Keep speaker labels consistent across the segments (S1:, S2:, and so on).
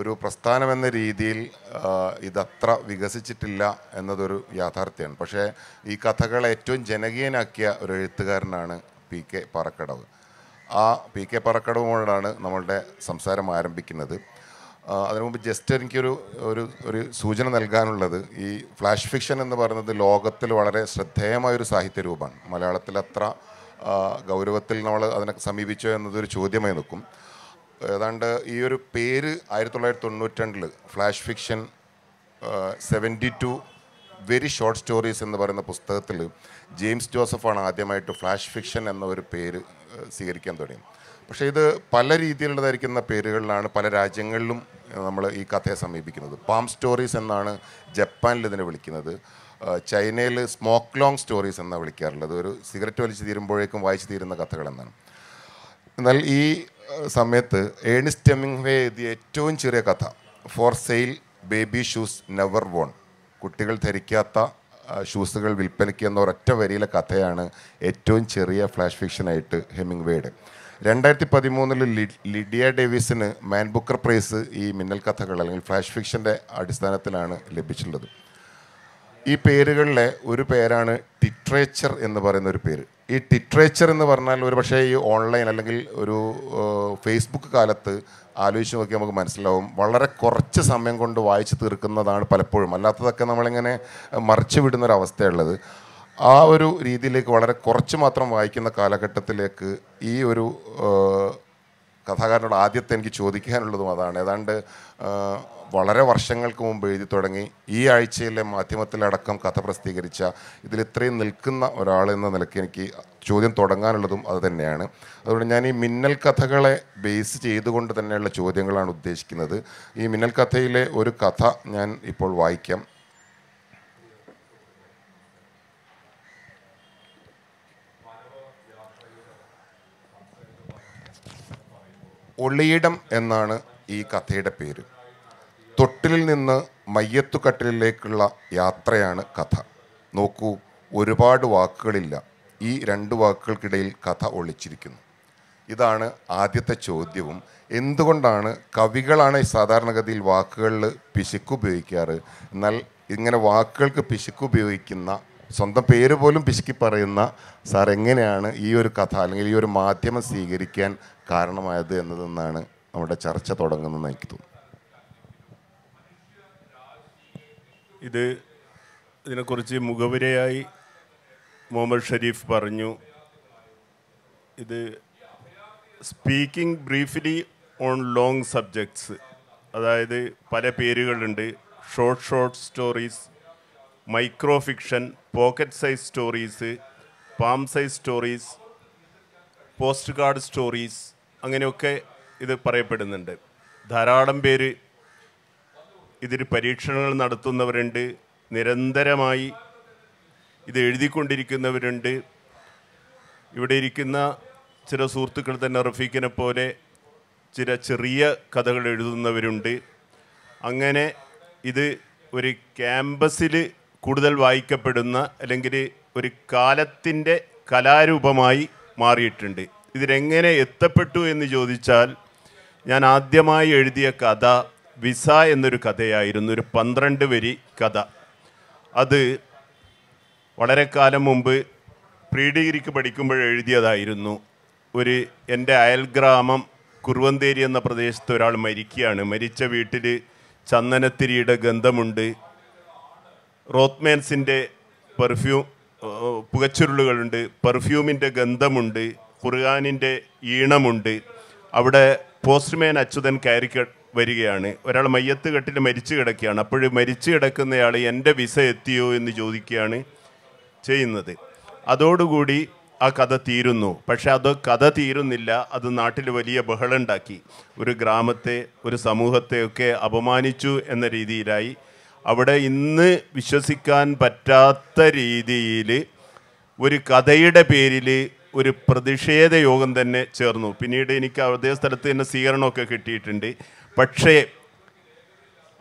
S1: ഒരു പ്രസ്ഥാനമെന്ന രീതിയിൽ ഇതത്ര വികസിച്ചിട്ടില്ല എന്നതൊരു യാഥാർത്ഥ്യമാണ് പക്ഷേ ഈ കഥകളെ ഏറ്റവും ജനകീയനാക്കിയ ഒരു എഴുത്തുകാരനാണ് പി കെ പറക്കടവ് ആ പി കെ പറക്കടവുമായിട്ടാണ് നമ്മളുടെ സംസാരം ആരംഭിക്കുന്നത് അതിനു മുമ്പ് ജസ്റ്റ് എനിക്കൊരു ഒരു ഒരു സൂചന നൽകാനുള്ളത് ഈ ഫ്ലാഷ് ഫിക്ഷൻ എന്ന് പറയുന്നത് ലോകത്തിൽ വളരെ ശ്രദ്ധേയമായൊരു സാഹിത്യ രൂപമാണ് മലയാളത്തിൽ അത്ര ഗൗരവത്തിൽ നമ്മൾ അതിനെ സമീപിച്ചോ എന്നതൊരു ചോദ്യമായി നിൽക്കും ഏതാണ്ട് ഈ ഒരു പേര് ആയിരത്തി തൊള്ളായിരത്തി തൊണ്ണൂറ്റി flash fiction seventy two very short stories എന്ന് പറയുന്ന പുസ്തകത്തിൽ ജെയിംസ് ജോസഫാണ് ആദ്യമായിട്ട് ഫ്ലാഷ് ഫിക്ഷൻ എന്ന ഒരു പേര് സ്വീകരിക്കാൻ തുടങ്ങി പക്ഷേ ഇത് പല രീതിയിലുള്ളതായിരിക്കുന്ന പേരുകളിലാണ് പല രാജ്യങ്ങളിലും നമ്മൾ ഈ കഥയെ സമീപിക്കുന്നത് പാം സ്റ്റോറീസ് എന്നാണ് ജപ്പാനിൽ ഇതിനെ വിളിക്കുന്നത് ചൈനയിൽ സ്മോക്ക് ലോങ് സ്റ്റോറീസ് എന്നാണ് വിളിക്കാറുള്ളത് ഒരു സിഗരറ്റ് വലിച്ചു തീരുമ്പോഴേക്കും വായിച്ചു തീരുന്ന കഥകളെന്നാണ് എന്നാൽ ഈ സമയത്ത് ഏണിസ്റ്റ് വേ എഴുതിയ ഏറ്റവും ചെറിയ കഥ for sale baby shoes never worn കുട്ടികൾ ധരിക്കാത്ത ഷൂസുകൾ വിൽപ്പനയ്ക്ക് എന്ന ഒരൊറ്റ വരിയിലെ കഥയാണ് ഏറ്റവും ചെറിയ ഫ്ലാഷ് ഫിക്ഷനായിട്ട് ഹെമിംഗ്വേയുടെ രണ്ടായിരത്തി പതിമൂന്നിൽ ലിഡിയ ഡേവിസിന് മാൻ ബുക്കർ പ്രൈസ് ഈ മിന്നൽ കഥകൾ അല്ലെങ്കിൽ ഫ്ലാഷ് ഫിക്ഷൻ്റെ അടിസ്ഥാനത്തിലാണ് ലഭിച്ചിട്ടുള്ളത് ഈ പേരുകളിലെ ഒരു പേരാണ് ടിട്രേച്ചർ എന്ന് പറയുന്ന ഒരു പേര് ഈ ടിട്രേച്ചർ എന്ന് പറഞ്ഞാൽ ഒരു പക്ഷേ ഈ ഓൺലൈൻ അല്ലെങ്കിൽ ഒരു ഫേസ്ബുക്ക് കാലത്ത് ആലോചിച്ച് നോക്കിയാൽ നമുക്ക് മനസ്സിലാവും വളരെ കുറച്ച് സമയം കൊണ്ട് വായിച്ചു തീർക്കുന്നതാണ് പലപ്പോഴും അല്ലാത്തതൊക്കെ നമ്മളിങ്ങനെ മറിച്ചു വിടുന്നൊരവസ്ഥയുള്ളത് ആ ഒരു രീതിയിലേക്ക് വളരെ കുറച്ച് മാത്രം വായിക്കുന്ന കാലഘട്ടത്തിലേക്ക് ഈ ഒരു കഥാകാരനോട് ആദ്യത്തെ എനിക്ക് ചോദിക്കാനുള്ളതും അതാണ് ഏതാണ്ട് വളരെ വർഷങ്ങൾക്ക് മുമ്പ് എഴുതി തുടങ്ങി ഈ ആഴ്ചയിലെ മാധ്യമത്തിലടക്കം കഥ പ്രസിദ്ധീകരിച്ച ഇതിൽ ഇത്രയും നിൽക്കുന്ന ഒരാൾ എന്ന നിലയ്ക്ക് എനിക്ക് ചോദ്യം തുടങ്ങാനുള്ളതും അത് തന്നെയാണ് അതുകൊണ്ട് ഞാൻ ഈ മിന്നൽ കഥകളെ ബേസ് ചെയ്തുകൊണ്ട് തന്നെയുള്ള ചോദ്യങ്ങളാണ് ഉദ്ദേശിക്കുന്നത് ഈ മിന്നൽ കഥയിലെ ഒരു കഥ ഞാൻ ഇപ്പോൾ വായിക്കാം ഒളിയിടം എന്നാണ് ഈ കഥയുടെ പേര് തൊട്ടിലിൽ നിന്ന് മയ്യത്തുകട്ടിലേക്കുള്ള യാത്രയാണ് കഥ നോക്കൂ ഒരുപാട് വാക്കുകളില്ല ഈ രണ്ട് വാക്കുകൾക്കിടയിൽ കഥ ഒളിച്ചിരിക്കുന്നു ഇതാണ് ആദ്യത്തെ ചോദ്യവും എന്തുകൊണ്ടാണ് കവികളാണ് സാധാരണഗതിയിൽ വാക്കുകളിൽ പിശുക്ക് ഉപയോഗിക്കാറ് എന്നാൽ ഇങ്ങനെ വാക്കുകൾക്ക് പിശുക്ക് ഉപയോഗിക്കുന്ന സ്വന്തം പേര് പോലും പിശുക്കി പറയുന്ന സാർ എങ്ങനെയാണ് ഈ ഒരു കഥ അല്ലെങ്കിൽ ഈ ഒരു മാധ്യമം സ്വീകരിക്കാൻ കാരണമായത് എന്നതെന്നാണ് നമ്മുടെ ചർച്ച തുടങ്ങുന്നതെന്ന് എനിക്ക് തോന്നുന്നു
S2: ഇത് ഇതിനെക്കുറിച്ച് മുഖവരയായി മുഹമ്മദ് ഷരീഫ് പറഞ്ഞു ഇത് speaking briefly on long subjects അതായത് പല പേരുകളുണ്ട് short short stories micro fiction pocket size stories palm size stories postcard stories അങ്ങനെയൊക്കെ ഇത് പറയപ്പെടുന്നുണ്ട് ധാരാളം പേര് ഇതിൽ പരീക്ഷണങ്ങൾ നടത്തുന്നവരുണ്ട് നിരന്തരമായി ഇത് എഴുതിക്കൊണ്ടിരിക്കുന്നവരുണ്ട് ഇവിടെ ഇരിക്കുന്ന ചില സുഹൃത്തുക്കൾ തന്നെ റഫീഖിനെ പോലെ ചില ചെറിയ കഥകൾ എഴുതുന്നവരുണ്ട് അങ്ങനെ ഇത് ഒരു ക്യാമ്പസിൽ കൂടുതൽ വായിക്കപ്പെടുന്ന അല്ലെങ്കിൽ ഒരു കാലത്തിൻ്റെ കലാരൂപമായി മാറിയിട്ടുണ്ട് ഇതിലെങ്ങനെ എത്തപ്പെട്ടു എന്ന് ചോദിച്ചാൽ ഞാൻ ആദ്യമായി എഴുതിയ കഥ വിസ എന്നൊരു കഥയായിരുന്നു ഒരു പന്ത്രണ്ട് വരി കഥ അത് വളരെ കാലം മുമ്പ് പ്രീ ഡിഗ്രിക്ക് പഠിക്കുമ്പോൾ എഴുതിയതായിരുന്നു ഒരു എൻ്റെ അയൽഗ്രാമം കുറുവന്തേരി എന്ന പ്രദേശത്ത് ഒരാൾ മരിക്കുകയാണ് മരിച്ച വീട്ടിൽ ചന്ദനത്തിരിയുടെ ഗന്ധമുണ്ട് റോത്ത്മേൻസിൻ്റെ പെർഫ്യൂം പുകച്ചുരുളുകളുണ്ട് പെർഫ്യൂമിൻ്റെ ഗന്ധമുണ്ട് ഖുർആാനിൻ്റെ ഈണമുണ്ട് അവിടെ പോസ്റ്റ്മാൻ അച്യുതൻ കയറി വരികയാണ് ഒരാൾ മയ്യത്ത് കെട്ടിൽ മരിച്ചു കിടക്കുകയാണ് അപ്പോൾ മരിച്ചു കിടക്കുന്നയാൾ എൻ്റെ വിസ എത്തിയോ എന്ന് ചോദിക്കുകയാണ് ചെയ്യുന്നത് അതോടുകൂടി ആ കഥ തീരുന്നു പക്ഷെ അത് കഥ തീരുന്നില്ല അത് നാട്ടിൽ വലിയ ബഹളുണ്ടാക്കി ഒരു ഗ്രാമത്തെ ഒരു സമൂഹത്തെയൊക്കെ അപമാനിച്ചു എന്ന രീതിയിലായി അവിടെ ഇന്ന് വിശ്വസിക്കാൻ പറ്റാത്ത രീതിയിൽ ഒരു കഥയുടെ പേരിൽ ഒരു പ്രതിഷേധ യോഗം തന്നെ ചേർന്നു പിന്നീട് എനിക്ക് അതേ സ്ഥലത്ത് തന്നെ സ്വീകരണമൊക്കെ കിട്ടിയിട്ടുണ്ട് പക്ഷേ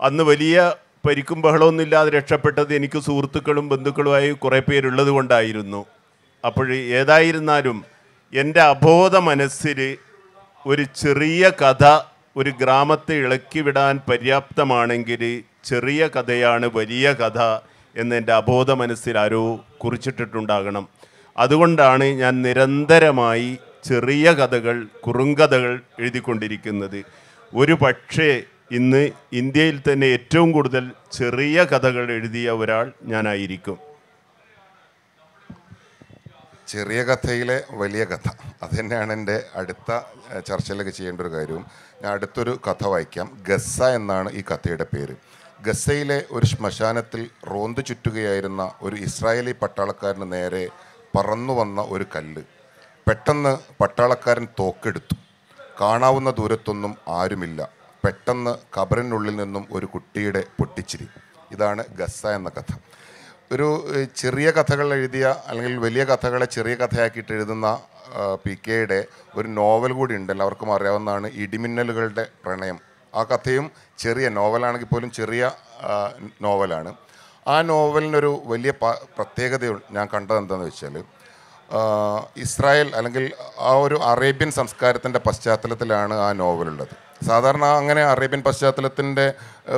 S2: അന്ന് വലിയ പരിക്കും ബഹളമൊന്നുമില്ലാതെ രക്ഷപ്പെട്ടത് എനിക്ക് സുഹൃത്തുക്കളും ബന്ധുക്കളുമായി കുറേ പേരുള്ളത് കൊണ്ടായിരുന്നു അപ്പോൾ ഏതായിരുന്നാലും എൻ്റെ അബോധ മനസ്സിൽ ഒരു ചെറിയ കഥ ഒരു ഗ്രാമത്തെ ഇളക്കി വിടാൻ പര്യാപ്തമാണെങ്കിൽ ചെറിയ കഥയാണ് വലിയ കഥ എൻ്റെ അബോധ മനസ്സിൽ ആരോ കുറിച്ചിട്ടിട്ടുണ്ടാകണം അതുകൊണ്ടാണ് ഞാൻ നിരന്തരമായി ചെറിയ കഥകൾ കുറുങ്കഥകൾ എഴുതിക്കൊണ്ടിരിക്കുന്നത് ഒരു പക്ഷേ ഇന്ന് ഇന്ത്യയിൽ തന്നെ ഏറ്റവും കൂടുതൽ ചെറിയ കഥകൾ എഴുതിയ ഒരാൾ ഞാനായിരിക്കും
S1: ചെറിയ കഥയിലെ വലിയ കഥ അത് തന്നെയാണ് എൻ്റെ അടുത്ത ചർച്ചയിലൊക്കെ ചെയ്യേണ്ട ഒരു കാര്യവും ഞാൻ അടുത്തൊരു കഥ വായിക്കാം ഗസ എന്നാണ് ഈ കഥയുടെ പേര് ഗസയിലെ ഒരു ശ്മശാനത്തിൽ റോന്തു ചുറ്റുകയായിരുന്ന ഒരു ഇസ്രായേലി പട്ടാളക്കാരന് നേരെ പറന്നു വന്ന ഒരു കല്ല് പെട്ടെന്ന് പട്ടാളക്കാരൻ തോക്കെടുത്തു കാണാവുന്ന ദൂരത്തൊന്നും ആരുമില്ല പെട്ടെന്ന് കബറിനുള്ളിൽ നിന്നും ഒരു കുട്ടിയുടെ പൊട്ടിച്ചിരി ഇതാണ് ഗസ എന്ന കഥ ഒരു ചെറിയ കഥകൾ എഴുതിയ അല്ലെങ്കിൽ വലിയ കഥകളെ ചെറിയ കഥയാക്കിയിട്ട് എഴുതുന്ന പി കെയുടെ ഒരു നോവൽ കൂടി ഉണ്ട് എല്ലാവർക്കും അറിയാവുന്നതാണ് ഇടിമിന്നലുകളുടെ പ്രണയം ആ കഥയും ചെറിയ നോവലാണെങ്കിൽ പോലും ചെറിയ നോവലാണ് ആ നോവലിനൊരു വലിയ പ്രത്യേകത ഞാൻ കണ്ടത് എന്താണെന്ന് വെച്ചാൽ ഇസ്രായേൽ അല്ലെങ്കിൽ ആ ഒരു അറേബ്യൻ സംസ്കാരത്തിൻ്റെ പശ്ചാത്തലത്തിലാണ് ആ നോവലുള്ളത് സാധാരണ അങ്ങനെ അറേബ്യൻ പശ്ചാത്തലത്തിൻ്റെ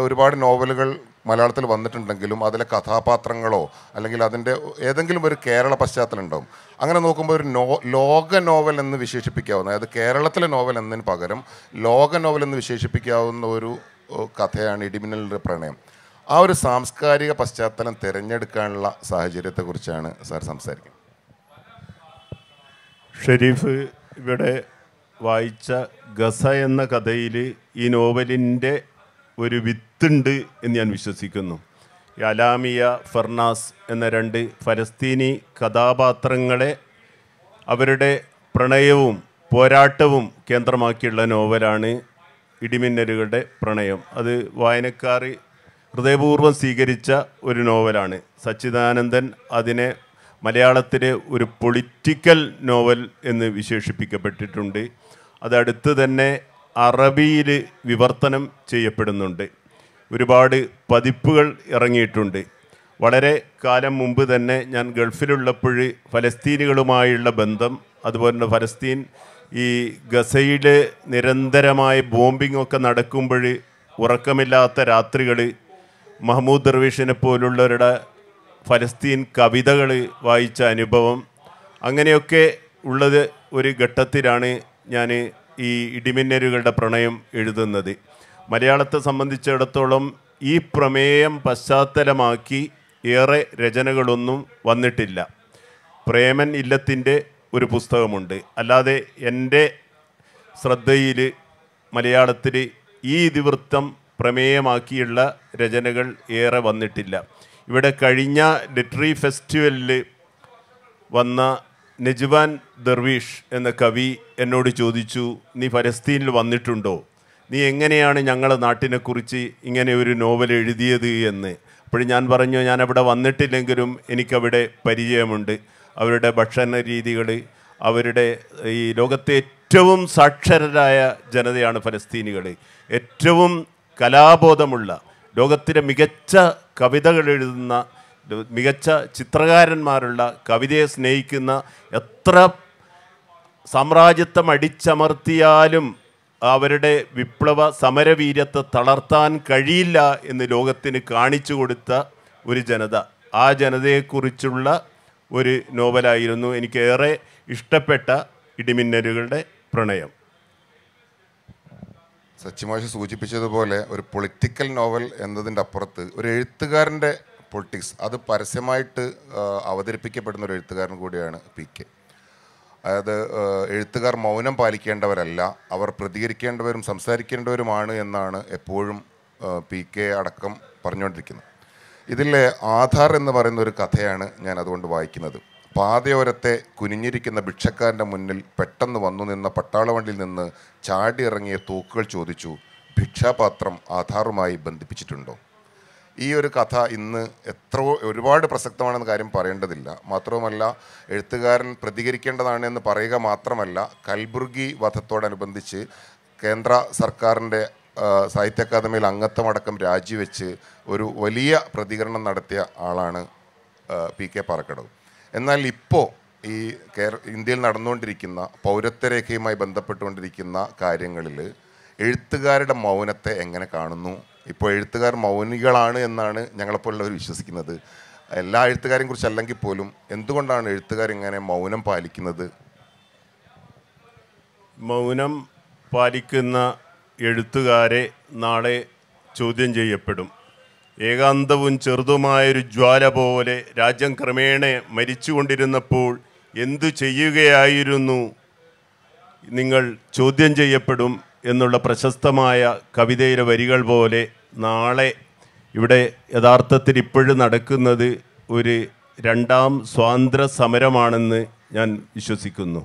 S1: ഒരുപാട് നോവലുകൾ മലയാളത്തിൽ വന്നിട്ടുണ്ടെങ്കിലും അതിലെ കഥാപാത്രങ്ങളോ അല്ലെങ്കിൽ അതിൻ്റെ ഏതെങ്കിലും ഒരു കേരള പശ്ചാത്തലം ഉണ്ടാവും അങ്ങനെ നോക്കുമ്പോൾ ഒരു നോ ലോക നോവൽ എന്ന് വിശേഷിപ്പിക്കാവുന്ന അതായത് കേരളത്തിലെ നോവൽ എന്നതിന് പകരം ലോക നോവൽ എന്ന് വിശേഷിപ്പിക്കാവുന്ന ഒരു കഥയാണ് ഇടിമിന്നലിൻ്റെ പ്രണയം ആ ഒരു സാംസ്കാരിക പശ്ചാത്തലം തിരഞ്ഞെടുക്കാനുള്ള സാഹചര്യത്തെക്കുറിച്ചാണ് സാർ സംസാരിക്കുന്നത് ഷെരീഫ് ഇവിടെ
S2: വായിച്ച ഗസ എന്ന കഥയിൽ ഈ നോവലിൻ്റെ ഒരു വിത്തുണ്ട് എന്ന് ഞാൻ വിശ്വസിക്കുന്നു അലാമിയ ഫർണാസ് എന്ന രണ്ട് ഫലസ്തീനി കഥാപാത്രങ്ങളെ അവരുടെ പ്രണയവും പോരാട്ടവും കേന്ദ്രമാക്കിയുള്ള നോവലാണ് ഇടിമിന്നലുകളുടെ പ്രണയം അത് വായനക്കാർ ഹൃദയപൂർവ്വം സ്വീകരിച്ച ഒരു നോവലാണ് സച്ചിദാനന്ദൻ അതിനെ മലയാളത്തിലെ ഒരു പൊളിറ്റിക്കൽ നോവൽ എന്ന് വിശേഷിപ്പിക്കപ്പെട്ടിട്ടുണ്ട് അതടുത്ത് തന്നെ അറബിയിൽ വിവർത്തനം ചെയ്യപ്പെടുന്നുണ്ട് ഒരുപാട് പതിപ്പുകൾ ഇറങ്ങിയിട്ടുണ്ട് വളരെ കാലം മുമ്പ് തന്നെ ഞാൻ ഗൾഫിലുള്ളപ്പോൾ ഫലസ്തീനുകളുമായുള്ള ബന്ധം അതുപോലെ തന്നെ ഫലസ്തീൻ ഈ ഗസയിൽ നിരന്തരമായ ബോംബിംഗ് ഒക്കെ നടക്കുമ്പോൾ ഉറക്കമില്ലാത്ത രാത്രികൾ മഹ്മൂദ് ദർവീഷിനെ പോലുള്ളവരുടെ ഫലസ്തീൻ കവിതകൾ വായിച്ച അനുഭവം അങ്ങനെയൊക്കെ ഉള്ളത് ഒരു ഘട്ടത്തിലാണ് ഞാൻ ഈ ഇടിമിന്നരുകളുടെ പ്രണയം എഴുതുന്നത് മലയാളത്തെ സംബന്ധിച്ചിടത്തോളം ഈ പ്രമേയം പശ്ചാത്തലമാക്കി ഏറെ രചനകളൊന്നും വന്നിട്ടില്ല പ്രേമൻ ഇല്ലത്തിൻ്റെ ഒരു പുസ്തകമുണ്ട് അല്ലാതെ എൻ്റെ ശ്രദ്ധയിൽ മലയാളത്തിൽ ഈ ഇതിവൃത്തം പ്രമേയമാക്കിയുള്ള രചനകൾ ഏറെ വന്നിട്ടില്ല ഇവിടെ കഴിഞ്ഞ ലിറ്ററി ഫെസ്റ്റിവലിൽ വന്ന നെജ്ബാൻ ദർവീഷ് എന്ന കവി എന്നോട് ചോദിച്ചു നീ പലസ്തീനിൽ വന്നിട്ടുണ്ടോ നീ എങ്ങനെയാണ് ഞങ്ങളെ നാട്ടിനെക്കുറിച്ച് ഇങ്ങനെ ഒരു നോവൽ എഴുതിയത് എന്ന് അപ്പോൾ ഞാൻ പറഞ്ഞു ഞാൻ അവിടെ വന്നിട്ടില്ലെങ്കിലും എനിക്കവിടെ പരിചയമുണ്ട് അവരുടെ ഭക്ഷണ രീതികൾ അവരുടെ ഈ ലോകത്തെ ഏറ്റവും സാക്ഷരരായ ജനതയാണ് ഫലസ്തീനികൾ ഏറ്റവും കലാബോധമുള്ള ലോകത്തിലെ മികച്ച കവിതകൾ എഴുതുന്ന മികച്ച ചിത്രകാരന്മാരുള്ള കവിതയെ സ്നേഹിക്കുന്ന എത്ര സാമ്രാജ്യത്വം അടിച്ചമർത്തിയാലും അവരുടെ വിപ്ലവ സമരവീര്യത്തെ തളർത്താൻ കഴിയില്ല എന്ന് ലോകത്തിന് കാണിച്ചു കൊടുത്ത ഒരു ജനത ആ ജനതയെക്കുറിച്ചുള്ള ഒരു നോവലായിരുന്നു എനിക്കേറെ ഇഷ്ടപ്പെട്ട ഇടിമിന്നലുകളുടെ
S1: പ്രണയം സച്ചിമാഷ് സൂചിപ്പിച്ചതുപോലെ ഒരു പൊളിറ്റിക്കൽ നോവൽ എന്നതിൻ്റെ അപ്പുറത്ത് ഒരു എഴുത്തുകാരൻ്റെ പൊളിറ്റിക്സ് അത് പരസ്യമായിട്ട് അവതരിപ്പിക്കപ്പെടുന്ന ഒരു എഴുത്തുകാരൻ കൂടിയാണ് പി കെ അതായത് എഴുത്തുകാർ മൗനം പാലിക്കേണ്ടവരല്ല അവർ പ്രതികരിക്കേണ്ടവരും സംസാരിക്കേണ്ടവരുമാണ് എന്നാണ് എപ്പോഴും പി കെ അടക്കം പറഞ്ഞുകൊണ്ടിരിക്കുന്നത് ഇതിലെ ആധാർ എന്ന് പറയുന്ന ഒരു കഥയാണ് ഞാൻ അതുകൊണ്ട് വായിക്കുന്നത് പാതയോരത്തെ കുനിഞ്ഞിരിക്കുന്ന ഭിക്ഷക്കാരൻ്റെ മുന്നിൽ പെട്ടെന്ന് വന്നു നിന്ന പട്ടാളവണ്ടിയിൽ നിന്ന് ചാടി ഇറങ്ങിയ തൂക്കുകൾ ചോദിച്ചു ഭിക്ഷാപാത്രം ആധാറുമായി ബന്ധിപ്പിച്ചിട്ടുണ്ടോ ഈ ഒരു കഥ ഇന്ന് എത്ര ഒരുപാട് പ്രസക്തമാണെന്ന കാര്യം പറയേണ്ടതില്ല മാത്രവുമല്ല എഴുത്തുകാരൻ പ്രതികരിക്കേണ്ടതാണ് എന്ന് പറയുക മാത്രമല്ല കൽബുർഗി വധത്തോടനുബന്ധിച്ച് കേന്ദ്ര സർക്കാരിൻ്റെ സാഹിത്യ അക്കാദമിയിൽ അംഗത്വമടക്കം രാജിവെച്ച് ഒരു വലിയ പ്രതികരണം നടത്തിയ ആളാണ് പി കെ പാറക്കടവ് എന്നാൽ ഇപ്പോൾ ഈ കേര ഇന്ത്യയിൽ നടന്നുകൊണ്ടിരിക്കുന്ന രേഖയുമായി ബന്ധപ്പെട്ടുകൊണ്ടിരിക്കുന്ന കാര്യങ്ങളിൽ എഴുത്തുകാരുടെ മൗനത്തെ എങ്ങനെ കാണുന്നു ഇപ്പോൾ എഴുത്തുകാർ മൗനികളാണ് എന്നാണ് ഞങ്ങളെപ്പോലുള്ളവർ വിശ്വസിക്കുന്നത് എല്ലാ എഴുത്തുകാരെയും കുറിച്ച് അല്ലെങ്കിൽ പോലും എന്തുകൊണ്ടാണ് എഴുത്തുകാർ ഇങ്ങനെ മൗനം പാലിക്കുന്നത്
S2: മൗനം പാലിക്കുന്ന എഴുത്തുകാരെ നാളെ ചോദ്യം ചെയ്യപ്പെടും ഏകാന്തവും ചെറുതുമായൊരു ജ്വാല പോലെ രാജ്യം ക്രമേണ മരിച്ചുകൊണ്ടിരുന്നപ്പോൾ എന്തു ചെയ്യുകയായിരുന്നു നിങ്ങൾ ചോദ്യം ചെയ്യപ്പെടും എന്നുള്ള പ്രശസ്തമായ കവിതയിലെ വരികൾ പോലെ നാളെ ഇവിടെ യഥാർത്ഥത്തിൽ ഇപ്പോഴും നടക്കുന്നത് ഒരു രണ്ടാം സ്വാതന്ത്ര്യ സമരമാണെന്ന് ഞാൻ വിശ്വസിക്കുന്നു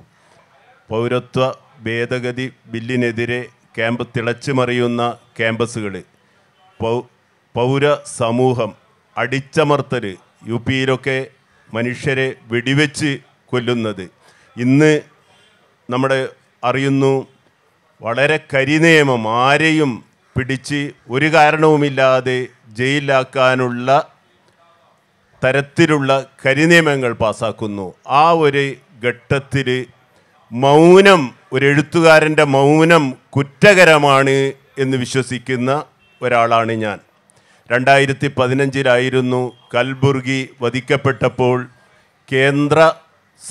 S2: പൗരത്വ ഭേദഗതി ബില്ലിനെതിരെ ക്യാമ്പ് തിളച്ചു മറിയുന്ന ക്യാമ്പസുകൾ പൗര സമൂഹം അടിച്ചമർത്തൽ യു പിയിലൊക്കെ മനുഷ്യരെ വെടിവെച്ച് കൊല്ലുന്നത് ഇന്ന് നമ്മുടെ അറിയുന്നു വളരെ കരിനിയമം ആരെയും പിടിച്ച് ഒരു കാരണവുമില്ലാതെ ജയിലാക്കാനുള്ള തരത്തിലുള്ള കരിനിയമങ്ങൾ പാസാക്കുന്നു ആ ഒരു ഘട്ടത്തിൽ മൗനം ഒരു എഴുത്തുകാരൻ്റെ മൗനം കുറ്റകരമാണ് എന്ന് വിശ്വസിക്കുന്ന ഒരാളാണ് ഞാൻ രണ്ടായിരത്തി പതിനഞ്ചിലായിരുന്നു കൽബുർഗി വധിക്കപ്പെട്ടപ്പോൾ കേന്ദ്ര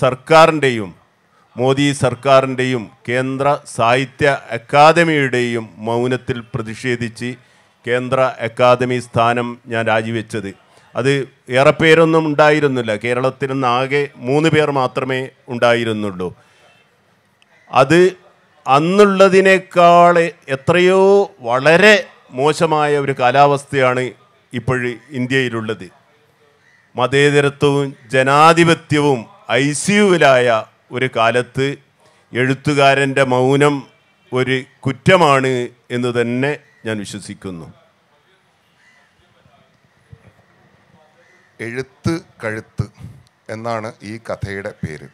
S2: സർക്കാരിൻ്റെയും മോദി സർക്കാരിൻ്റെയും കേന്ദ്ര സാഹിത്യ അക്കാദമിയുടെയും മൗനത്തിൽ പ്രതിഷേധിച്ച് കേന്ദ്ര അക്കാദമി സ്ഥാനം ഞാൻ രാജിവെച്ചത് അത് ഏറെ പേരൊന്നും ഉണ്ടായിരുന്നില്ല കേരളത്തിൽ നിന്ന് ആകെ മൂന്ന് പേർ മാത്രമേ ഉണ്ടായിരുന്നുള്ളൂ അത് അന്നുള്ളതിനേക്കാൾ എത്രയോ വളരെ മോശമായ ഒരു കാലാവസ്ഥയാണ് ഇപ്പോൾ ഇന്ത്യയിലുള്ളത് മതേതരത്വവും ജനാധിപത്യവും ഐ സിയുവിലായ ഒരു കാലത്ത് എഴുത്തുകാരൻ്റെ മൗനം ഒരു കുറ്റമാണ് എന്ന് തന്നെ ഞാൻ വിശ്വസിക്കുന്നു
S1: എഴുത്ത് കഴുത്ത് എന്നാണ് ഈ കഥയുടെ പേര്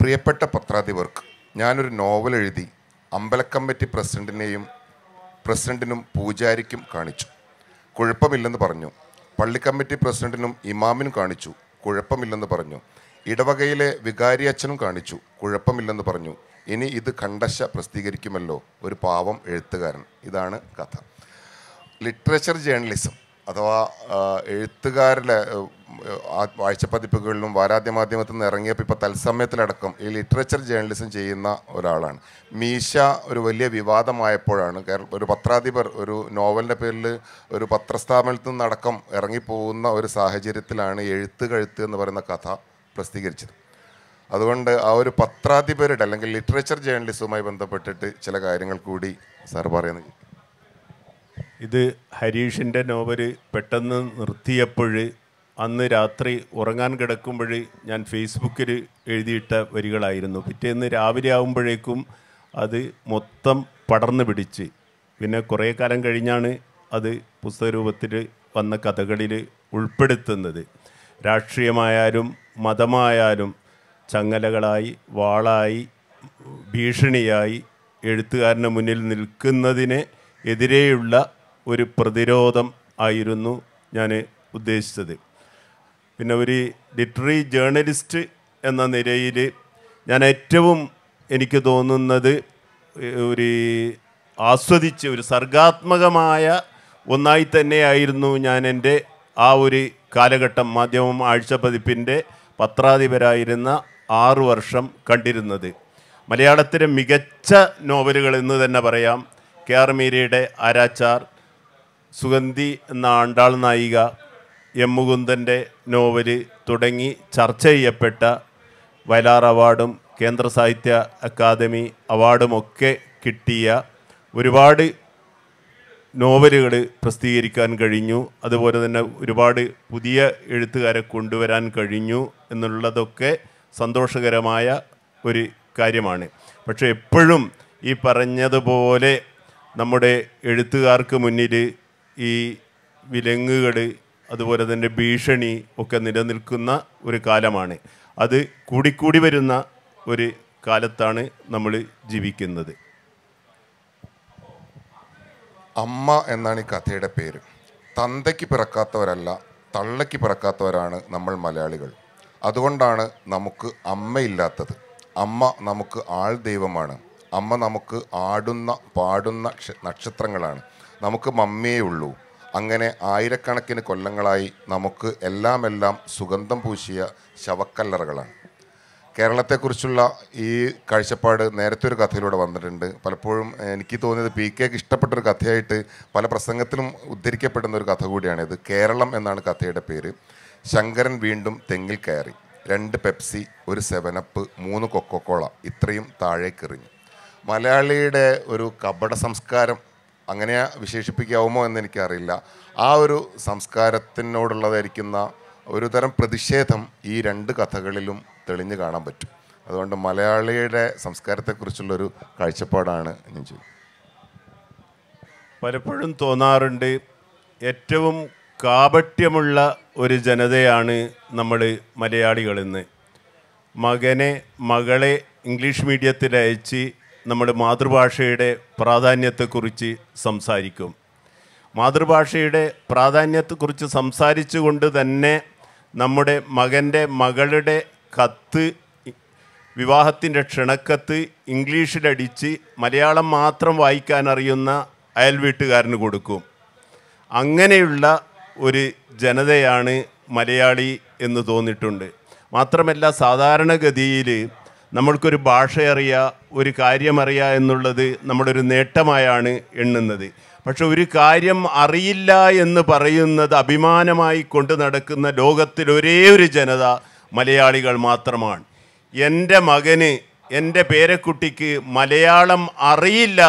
S1: പ്രിയപ്പെട്ട പത്രാധിപർക്ക് ഞാനൊരു നോവൽ എഴുതി അമ്പലക്കമ്മിറ്റി പ്രസിഡന്റിനെയും പ്രസിഡന്റിനും പൂജാരിക്കും കാണിച്ചു കുഴപ്പമില്ലെന്ന് പറഞ്ഞു പള്ളിക്കമ്മിറ്റി പ്രസിഡന്റിനും ഇമാമിനും കാണിച്ചു കുഴപ്പമില്ലെന്ന് പറഞ്ഞു ഇടവകയിലെ വികാരി അച്ഛനും കാണിച്ചു കുഴപ്പമില്ലെന്ന് പറഞ്ഞു ഇനി ഇത് കണ്ടശ പ്രസിദ്ധീകരിക്കുമല്ലോ ഒരു പാവം എഴുത്തുകാരൻ ഇതാണ് കഥ ലിറ്ററേച്ചർ ജേർണലിസം അഥവാ എഴുത്തുകാരിലെ ആഴ്ചപ്പതിപ്പുകളിലും വാരാദ്യ മാധ്യമത്തിൽ നിന്ന് ഇറങ്ങിയപ്പോൾ ഇപ്പോൾ തത്സമയത്തിലടക്കം ഈ ലിറ്ററേച്ചർ ജേർണലിസം ചെയ്യുന്ന ഒരാളാണ് മീശ ഒരു വലിയ വിവാദമായപ്പോഴാണ് കേരള ഒരു പത്രാധിപർ ഒരു നോവലിൻ്റെ പേരിൽ ഒരു പത്രസ്ഥാപനത്തിൽ നിന്നടക്കം ഇറങ്ങിപ്പോകുന്ന ഒരു സാഹചര്യത്തിലാണ് എഴുത്തുകഴുത്ത് എന്ന് പറയുന്ന കഥ പ്രസിദ്ധീകരിച്ചത് അതുകൊണ്ട് ആ ഒരു പത്രാധിപരുടെ അല്ലെങ്കിൽ ലിറ്ററേച്ചർ ജേർണലിസവുമായി ബന്ധപ്പെട്ടിട്ട് ചില കാര്യങ്ങൾ കൂടി സാർ പറയുന്നത് ഇത് ഹരീഷിൻ്റെ
S2: നോവല് പെട്ടെന്ന് നിർത്തിയപ്പോൾ അന്ന് രാത്രി ഉറങ്ങാൻ കിടക്കുമ്പോൾ ഞാൻ ഫേസ്ബുക്കിൽ എഴുതിയിട്ട വരികളായിരുന്നു പിറ്റേന്ന് രാവിലെ ആകുമ്പോഴേക്കും അത് മൊത്തം പടർന്നു പിടിച്ച് പിന്നെ കുറേ കാലം കഴിഞ്ഞാണ് അത് പുസ്തക രൂപത്തിൽ വന്ന കഥകളിൽ ഉൾപ്പെടുത്തുന്നത് രാഷ്ട്രീയമായാലും മതമായാലും ചങ്ങലകളായി വാളായി ഭീഷണിയായി എഴുത്തുകാരൻ്റെ മുന്നിൽ നിൽക്കുന്നതിനെ എതിരെയുള്ള ഒരു പ്രതിരോധം ആയിരുന്നു ഞാൻ ഉദ്ദേശിച്ചത് പിന്നെ ഒരു ലിറ്ററി ജേർണലിസ്റ്റ് എന്ന നിലയിൽ ഞാൻ ഏറ്റവും എനിക്ക് തോന്നുന്നത് ഒരു ആസ്വദിച്ച് ഒരു സർഗാത്മകമായ ഒന്നായി തന്നെയായിരുന്നു ഞാൻ എൻ്റെ ആ ഒരു കാലഘട്ടം മാധ്യമം ആഴ്ചപ്പതിപ്പിൻ്റെ പത്രാധിപരായിരുന്ന ആറു വർഷം കണ്ടിരുന്നത് മലയാളത്തിലെ മികച്ച നോവലുകൾ എന്ന് തന്നെ പറയാം കെ ആർ മീരയുടെ ആരാച്ചാർ സുഗന്ധി എന്ന ആണ്ടാൾ നായിക എം മുകുന്ദൻ്റെ നോവല് തുടങ്ങി ചർച്ച ചെയ്യപ്പെട്ട വയലാർ അവാർഡും കേന്ദ്ര സാഹിത്യ അക്കാദമി അവാർഡുമൊക്കെ കിട്ടിയ ഒരുപാട് നോവലുകൾ പ്രസിദ്ധീകരിക്കാൻ കഴിഞ്ഞു അതുപോലെ തന്നെ ഒരുപാട് പുതിയ എഴുത്തുകാരെ കൊണ്ടുവരാൻ കഴിഞ്ഞു എന്നുള്ളതൊക്കെ സന്തോഷകരമായ ഒരു കാര്യമാണ് പക്ഷേ എപ്പോഴും ഈ പറഞ്ഞതുപോലെ നമ്മുടെ എഴുത്തുകാർക്ക് മുന്നിൽ ഈ വിലങ്ങുകൾ അതുപോലെ തന്നെ ഭീഷണി ഒക്കെ നിലനിൽക്കുന്ന ഒരു കാലമാണ് അത് കൂടിക്കൂടി വരുന്ന ഒരു കാലത്താണ് നമ്മൾ ജീവിക്കുന്നത്
S1: അമ്മ എന്നാണ് ഈ കഥയുടെ പേര് തന്തയ്ക്ക് പിറക്കാത്തവരല്ല തള്ളയ്ക്ക് പിറക്കാത്തവരാണ് നമ്മൾ മലയാളികൾ അതുകൊണ്ടാണ് നമുക്ക് അമ്മയില്ലാത്തത് അമ്മ നമുക്ക് ആൾ ദൈവമാണ് അമ്മ നമുക്ക് ആടുന്ന പാടുന്ന നക്ഷത്രങ്ങളാണ് നമുക്ക് മമ്മിയേ ഉള്ളൂ അങ്ങനെ ആയിരക്കണക്കിന് കൊല്ലങ്ങളായി നമുക്ക് എല്ലാമെല്ലാം സുഗന്ധം പൂശിയ ശവക്കല്ലറകളാണ് കേരളത്തെക്കുറിച്ചുള്ള ഈ കാഴ്ചപ്പാട് നേരത്തെ ഒരു കഥയിലൂടെ വന്നിട്ടുണ്ട് പലപ്പോഴും എനിക്ക് തോന്നിയത് പി കെക്ക് ഒരു കഥയായിട്ട് പല പ്രസംഗത്തിലും ഉദ്ധരിക്കപ്പെടുന്ന ഒരു കഥ കൂടിയാണിത് കേരളം എന്നാണ് കഥയുടെ പേര് ശങ്കരൻ വീണ്ടും തെങ്ങിൽ കയറി രണ്ട് പെപ്സി ഒരു സെവനപ്പ് മൂന്ന് കൊക്കോക്കോള ഇത്രയും താഴേക്കെറിഞ്ഞു മലയാളിയുടെ ഒരു കപട സംസ്കാരം അങ്ങനെ വിശേഷിപ്പിക്കാവുമോ എന്ന് എനിക്കറിയില്ല ആ ഒരു സംസ്കാരത്തിനോടുള്ളതായിരിക്കുന്ന ഒരു തരം പ്രതിഷേധം ഈ രണ്ട് കഥകളിലും തെളിഞ്ഞ് കാണാൻ പറ്റും അതുകൊണ്ട് മലയാളിയുടെ സംസ്കാരത്തെക്കുറിച്ചുള്ളൊരു കാഴ്ചപ്പാടാണ് ഞാൻ ചോദിക്കുന്നത്
S2: പലപ്പോഴും തോന്നാറുണ്ട് ഏറ്റവും കാപട്യമുള്ള ഒരു ജനതയാണ് നമ്മൾ മലയാളികളെന്ന് മകനെ മകളെ ഇംഗ്ലീഷ് മീഡിയത്തിൽ അയച്ച് നമ്മുടെ മാതൃഭാഷയുടെ പ്രാധാന്യത്തെക്കുറിച്ച് സംസാരിക്കും മാതൃഭാഷയുടെ പ്രാധാന്യത്തെക്കുറിച്ച് സംസാരിച്ചുകൊണ്ട് തന്നെ നമ്മുടെ മകൻ്റെ മകളുടെ കത്ത് വിവാഹത്തിൻ്റെ ക്ഷണക്കത്ത് ഇംഗ്ലീഷിലടിച്ച് മലയാളം മാത്രം വായിക്കാൻ അറിയുന്ന അയൽവീട്ടുകാരന് കൊടുക്കും അങ്ങനെയുള്ള ഒരു ജനതയാണ് മലയാളി എന്ന് തോന്നിയിട്ടുണ്ട് മാത്രമല്ല സാധാരണഗതിയിൽ നമ്മൾക്കൊരു ഭാഷയറിയുക ഒരു കാര്യമറിയുക എന്നുള്ളത് നമ്മളൊരു നേട്ടമായാണ് എണ്ണുന്നത് പക്ഷെ ഒരു കാര്യം അറിയില്ല എന്ന് പറയുന്നത് അഭിമാനമായി കൊണ്ട് നടക്കുന്ന ലോകത്തിൽ ഒരേ ഒരു ജനത മലയാളികൾ മാത്രമാണ് എൻ്റെ മകന് എൻ്റെ പേരക്കുട്ടിക്ക് മലയാളം അറിയില്ല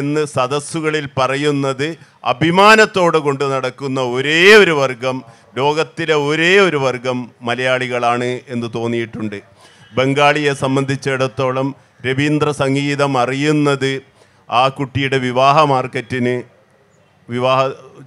S2: എന്ന് സദസ്സുകളിൽ പറയുന്നത് അഭിമാനത്തോടെ കൊണ്ട് നടക്കുന്ന ഒരേ ഒരു വർഗം ലോകത്തിലെ ഒരേ ഒരു വർഗം മലയാളികളാണ് എന്ന് തോന്നിയിട്ടുണ്ട് ബംഗാളിയെ സംബന്ധിച്ചിടത്തോളം രവീന്ദ്ര സംഗീതം അറിയുന്നത് ആ കുട്ടിയുടെ വിവാഹ മാർക്കറ്റിന് വിവാഹ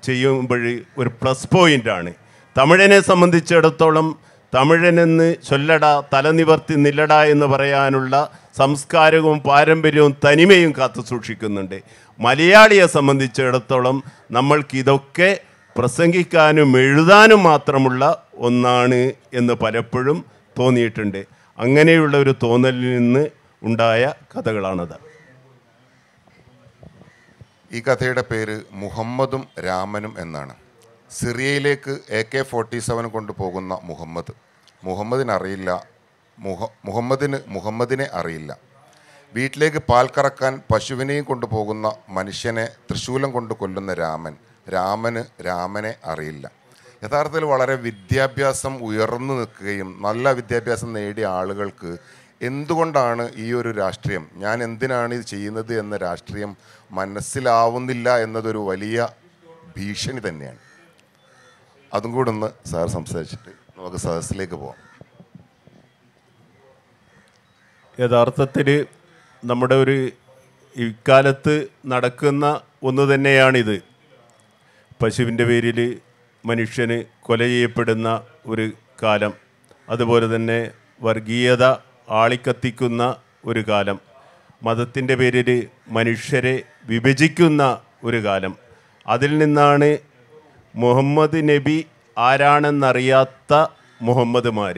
S2: ചെയ്യുമ്പോൾ ഒരു പ്ലസ് പോയിൻ്റാണ് തമിഴനെ സംബന്ധിച്ചിടത്തോളം തമിഴനെന്ന് ചൊല്ലട തലനിവർത്തി നില്ലട എന്ന് പറയാനുള്ള സംസ്കാരവും പാരമ്പര്യവും തനിമയും കാത്തു സൂക്ഷിക്കുന്നുണ്ട് മലയാളിയെ സംബന്ധിച്ചിടത്തോളം നമ്മൾക്കിതൊക്കെ പ്രസംഗിക്കാനും എഴുതാനും മാത്രമുള്ള ഒന്നാണ് എന്ന് പലപ്പോഴും തോന്നിയിട്ടുണ്ട് അങ്ങനെയുള്ള ഒരു തോന്നലിൽ നിന്ന് ഉണ്ടായ കഥകളാണത്
S1: ഈ കഥയുടെ പേര് മുഹമ്മദും രാമനും എന്നാണ് സിറിയയിലേക്ക് എ കെ ഫോർട്ടി സെവൻ കൊണ്ടുപോകുന്ന മുഹമ്മദ് മുഹമ്മദിനറിയില്ല മുഹ മുഹമ്മദിന് മുഹമ്മദിനെ അറിയില്ല വീട്ടിലേക്ക് പാൽ കറക്കാൻ പശുവിനെയും കൊണ്ടുപോകുന്ന മനുഷ്യനെ തൃശൂലം കൊണ്ട് കൊല്ലുന്ന രാമൻ രാമന് രാമനെ അറിയില്ല യഥാർത്ഥത്തിൽ വളരെ വിദ്യാഭ്യാസം ഉയർന്നു നിൽക്കുകയും നല്ല വിദ്യാഭ്യാസം നേടിയ ആളുകൾക്ക് എന്തുകൊണ്ടാണ് ഈ ഒരു രാഷ്ട്രീയം ഞാൻ എന്തിനാണ് ഇത് ചെയ്യുന്നത് എന്ന രാഷ്ട്രീയം മനസ്സിലാവുന്നില്ല എന്നതൊരു വലിയ ഭീഷണി തന്നെയാണ് അതും കൂടെ ഒന്ന് സാർ സംസാരിച്ചിട്ട് നമുക്ക് സദസ്സിലേക്ക് പോവാം
S2: യഥാർത്ഥത്തിൽ നമ്മുടെ ഒരു ഇക്കാലത്ത് നടക്കുന്ന ഒന്ന് തന്നെയാണിത് പശുവിൻ്റെ പേരിൽ മനുഷ്യന് കൊല ചെയ്യപ്പെടുന്ന ഒരു കാലം അതുപോലെ തന്നെ വർഗീയത ആളിക്കത്തിക്കുന്ന ഒരു കാലം മതത്തിൻ്റെ പേരിൽ മനുഷ്യരെ വിഭജിക്കുന്ന ഒരു കാലം അതിൽ നിന്നാണ് മുഹമ്മദ് നബി ആരാണെന്നറിയാത്ത മുഹമ്മദ്മാർ